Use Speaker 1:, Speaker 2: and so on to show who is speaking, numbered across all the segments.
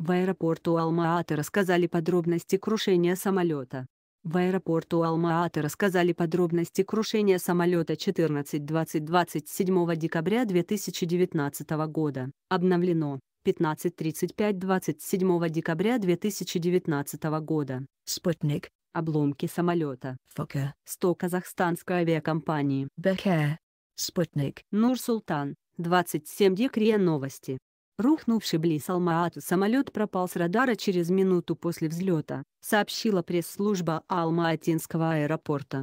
Speaker 1: В аэропорту Алма-Аты рассказали подробности крушения самолета. В аэропорту Алма-Аты рассказали подробности крушения самолета 14-20-27 декабря 2019 года. Обновлено. 15.35-27 декабря 2019 года. Спутник. Обломки самолета. Фока. 100 казахстанской авиакомпании. Бэхэ. Спутник. Нур-Султан. 27 декрия новости. Рухнувший близ Алма-Ату самолет пропал с радара через минуту после взлета, сообщила пресс-служба Алма-Атинского аэропорта.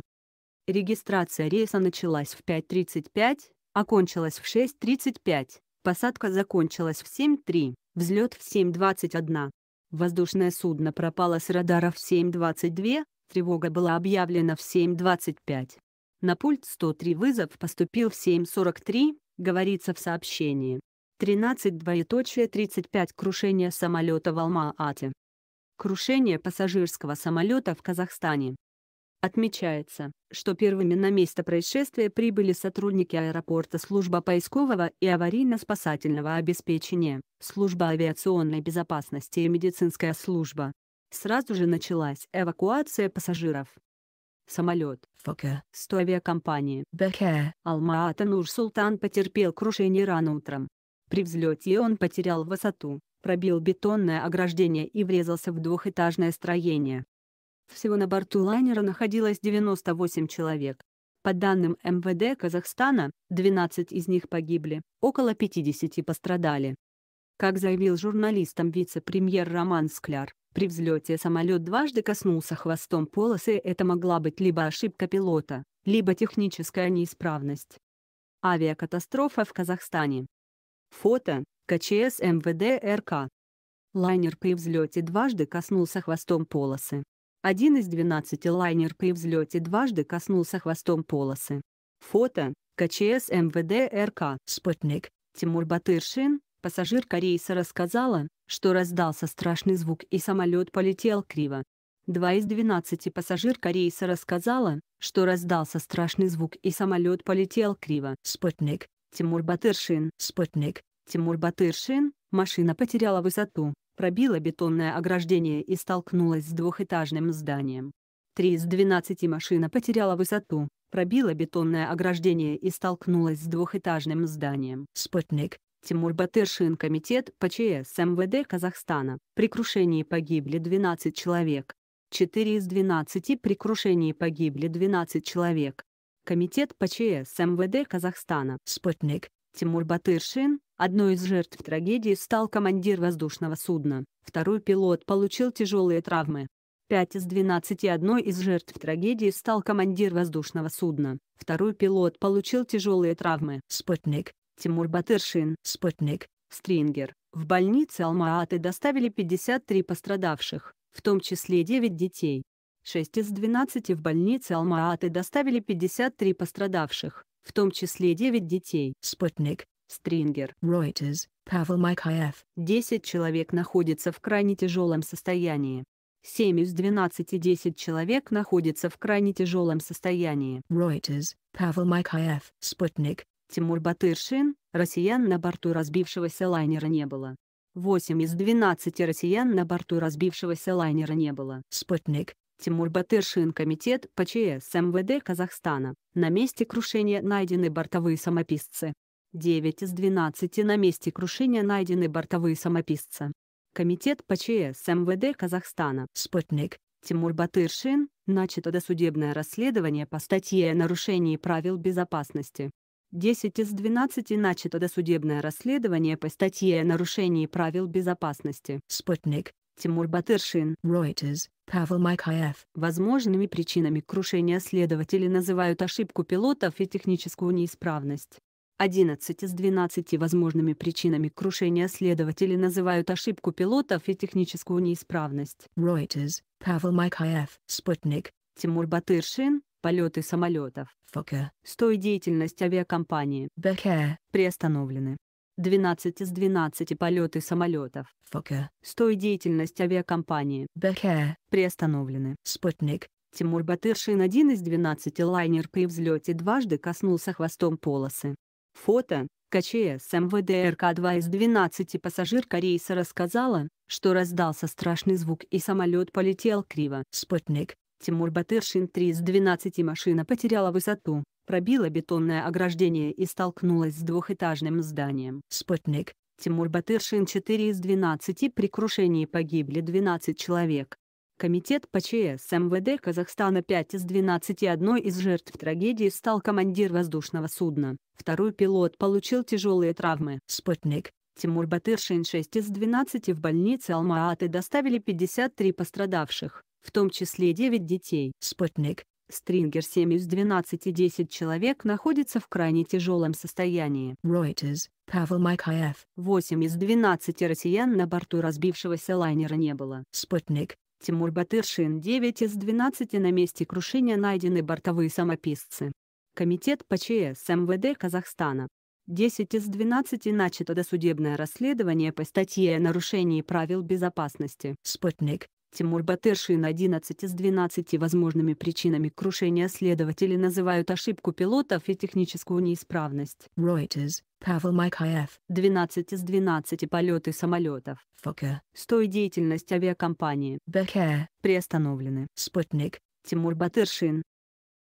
Speaker 1: Регистрация рейса началась в 5.35, окончилась в 6.35, посадка закончилась в 7.3, взлет в 7.21. Воздушное судно пропало с радара в 7.22, тревога была объявлена в 7.25. На пульт 103 вызов поступил в 7.43, говорится в сообщении. 13 двоеточие 35 крушение самолета в Алма-Ате. Крушение пассажирского самолета в Казахстане. Отмечается, что первыми на место происшествия прибыли сотрудники аэропорта служба поискового и аварийно-спасательного обеспечения, служба авиационной безопасности и медицинская служба. Сразу же началась эвакуация пассажиров. Самолет ФК 100 авиакомпании БК Алма-Ата Нур-Султан потерпел крушение рано утром, при взлете он потерял высоту, пробил бетонное ограждение и врезался в двухэтажное строение. Всего на борту лайнера находилось 98 человек. По данным МВД Казахстана, 12 из них погибли, около 50 пострадали. Как заявил журналистам вице-премьер Роман Скляр, при взлете самолет дважды коснулся хвостом полосы, это могла быть либо ошибка пилота, либо техническая неисправность. Авиакатастрофа в Казахстане Фото КЧС МВД эм РК. Лайнер при взлете дважды коснулся хвостом полосы. Один из 12 лайнер при взлете дважды коснулся хвостом полосы. Фото КЧС МВД эм РК. Спутник. Тимур Батыршин, пассажир рейса рассказала, что раздался страшный звук и самолет полетел криво. Два из 12 пассажир рейса рассказала, что раздался страшный звук и самолет полетел криво. Спутник. Тимур Батыршин. Спутник. Тимур Батыршин. Машина потеряла высоту, пробила бетонное ограждение и столкнулась с двухэтажным зданием. Три из двенадцати машина потеряла высоту, пробила бетонное ограждение и столкнулась с двухэтажным зданием. Спутник. Тимур Батыршин, Комитет по ЧС МВД Казахстана. При крушении погибли 12 человек. 4 из 12 при крушении погибли 12 человек. Комитет по ЧС МВД Казахстана. Спутник. Тимур Батыршин, одной из жертв трагедии стал командир воздушного судна, второй пилот получил тяжелые травмы. 5 из 12 одной из жертв трагедии стал командир воздушного судна, второй пилот получил тяжелые травмы. Спутник. Тимур Батыршин. Спутник. Стрингер. В больнице Алма-Аты доставили 53 пострадавших, в том числе 9 детей. 6 из 12 в больнице Алма-Аты доставили 53 пострадавших, в том числе 9 детей. Спутник, Стрингер, Reuters, Павел Майкаев. 10 человек находятся в крайне тяжелом состоянии. 7 из 12 10 человек находятся в крайне тяжелом состоянии. Reuters, Павел Майкаев, Спутник. Тимур Батыршин, россиян на борту разбившегося лайнера не было. 8 из 12 россиян на борту разбившегося лайнера не было. Спутник, Тимур Батыршин, Комитет по ЧС МВД Казахстана. На месте крушения найдены бортовые самописцы. 9 из 12 на месте крушения найдены бортовые самописцы. Комитет по ЧС МВД Казахстана. Спутник. Тимур Батыршин. Начато досудебное расследование по статье о нарушении правил безопасности. 10 из 12 начато досудебное расследование по статье о нарушении правил безопасности. Спутник. Тимур Батыршин, Reuters, Павел Майкаев. Возможными причинами крушения следователи называют ошибку пилотов и техническую неисправность. 11 из 12 возможными причинами крушения следователи называют ошибку пилотов и техническую неисправность. Reuters, Павел Майкаев, Спутник, Тимур Батыршин, полеты самолетов, Фокер, стой деятельность авиакомпании, Бекер, приостановлены. 12 из 12 полеты самолетов Фока. с деятельность авиакомпании Бэхэ приостановлены. Спутник. Тимур Батыршин один из 12 лайнер при взлете дважды коснулся хвостом полосы. Фото. КЧС МВД РК-2 из 12 пассажирка рейса рассказала, что раздался страшный звук и самолет полетел криво. Спутник. Тимур Батыршин 3 из 12 машина потеряла высоту, пробила бетонное ограждение и столкнулась с двухэтажным зданием. Спутник. Тимур Батыршин 4 из 12 при крушении погибли 12 человек. Комитет по ЧС МВД Казахстана 5 из 12 одной из жертв трагедии стал командир воздушного судна, второй пилот получил тяжелые травмы. Спутник. Тимур Батыршин 6 из 12 в больнице Алма-Аты доставили 53 пострадавших, в том числе 9 детей. Спутник. Стрингер 7 из 12 и 10 человек находится в крайне тяжелом состоянии. Reuters, Павел Майкаев. 8 из 12 россиян на борту разбившегося лайнера не было. Спутник. Тимур Батыршин 9 из 12 на месте крушения найдены бортовые самописцы. Комитет по ЧС МВД Казахстана. 10 из 12 начато досудебное расследование по статье о нарушении правил безопасности. Спутник. Тимур Батыршин 11 из 12 возможными причинами крушения следователи называют ошибку пилотов и техническую неисправность. Reuters, Павел Майкаев. 12 из 12 полеты самолетов. Фокер. Стой деятельность авиакомпании. Бекер. Приостановлены. Спутник. Тимур Батыршин,